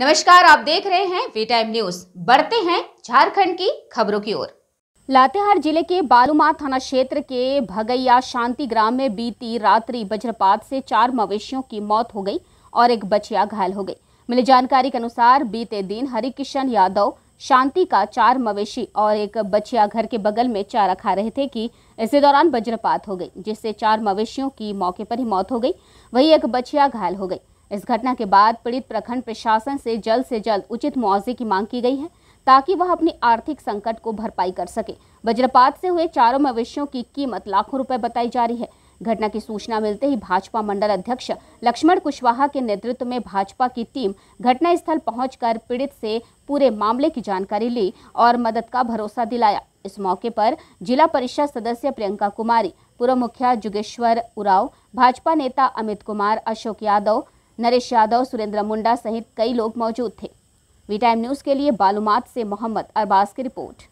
नमस्कार आप देख रहे हैं वी टाइम न्यूज बढ़ते हैं झारखंड की खबरों की ओर लातेहार जिले के बालूमा थाना क्षेत्र के भगैया शांति ग्राम में बीती रात्रि वज्रपात से चार मवेशियों की मौत हो गई और एक बचिया घायल हो गई मिली जानकारी के अनुसार बीते दिन हरिकिशन यादव शांति का चार मवेशी और एक बचिया घर के बगल में चारा खा रहे थे कि इसी दौरान वज्रपात हो गई जिससे चार मवेशियों की मौके पर ही मौत हो गई वही एक बचिया घायल हो गई इस घटना के बाद पीड़ित प्रखंड प्रशासन से जल्द से जल्द उचित मुआवजे की मांग की गई है ताकि वह अपनी आर्थिक संकट को भरपाई कर सके वज्रपात से हुए चारों मवेशियों की कीमत लाखों रुपए बताई जा रही है घटना की सूचना मिलते ही भाजपा मंडल अध्यक्ष लक्ष्मण कुशवाहा के नेतृत्व में भाजपा की टीम घटनास्थल पहुंचकर पीड़ित से पूरे मामले की जानकारी ली और मदद का भरोसा दिलाया इस मौके पर जिला परिषद सदस्य प्रियंका कुमारी पूर्व मुखिया जुगेश्वर उराव भाजपा नेता अमित कुमार अशोक यादव नरेश यादव सुरेंद्र मुंडा सहित कई लोग मौजूद थे वी टाइम न्यूज़ के लिए बालूमात से मोहम्मद अरबाज की रिपोर्ट